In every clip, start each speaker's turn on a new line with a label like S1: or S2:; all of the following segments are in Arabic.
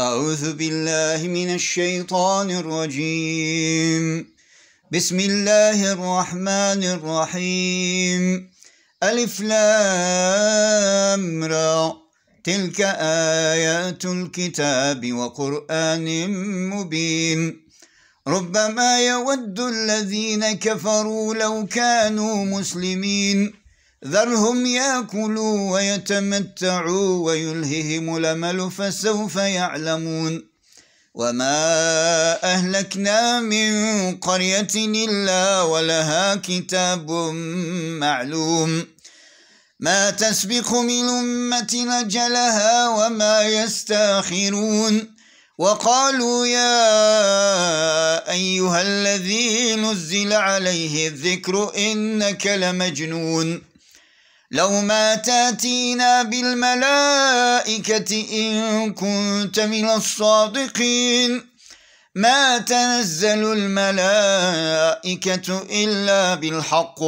S1: أعوذ بالله من الشيطان الرجيم بسم الله الرحمن الرحيم ألف لام را تلك آيات الكتاب وقرآن مبين ربما يود الذين كفروا لو كانوا مسلمين ذرهم ياكلوا ويتمتعوا ويلههم الامل فسوف يعلمون وما اهلكنا من قريه الا ولها كتاب معلوم ما تسبق من امه اجلها وما يستاخرون وقالوا يا ايها الذي نزل عليه الذكر انك لمجنون لو ما تاتينا بالملائكة إن كنت من الصادقين ما تنزل الملائكة إلا بالحق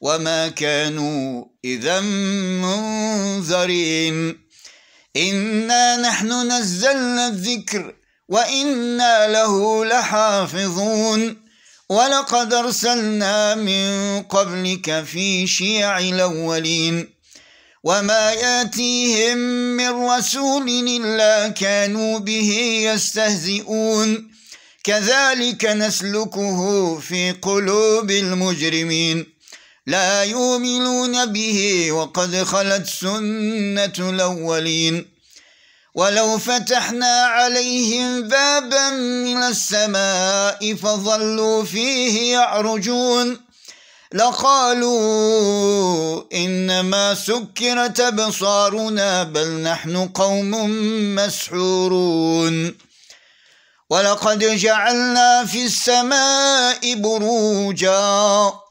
S1: وما كانوا إذا منذرين إنا نحن نزلنا الذكر وإنا له لحافظون ولقد أرسلنا من قبلك في شيع الأولين وما ياتيهم من رسول إلا كانوا به يستهزئون كذلك نسلكه في قلوب المجرمين لا يؤمنون به وقد خلت سنة الأولين ولو فتحنا عليهم بابا من السماء فظلوا فيه يعرجون لقالوا إنما سكرت أبصارنا بل نحن قوم مسحورون ولقد جعلنا في السماء بروجاً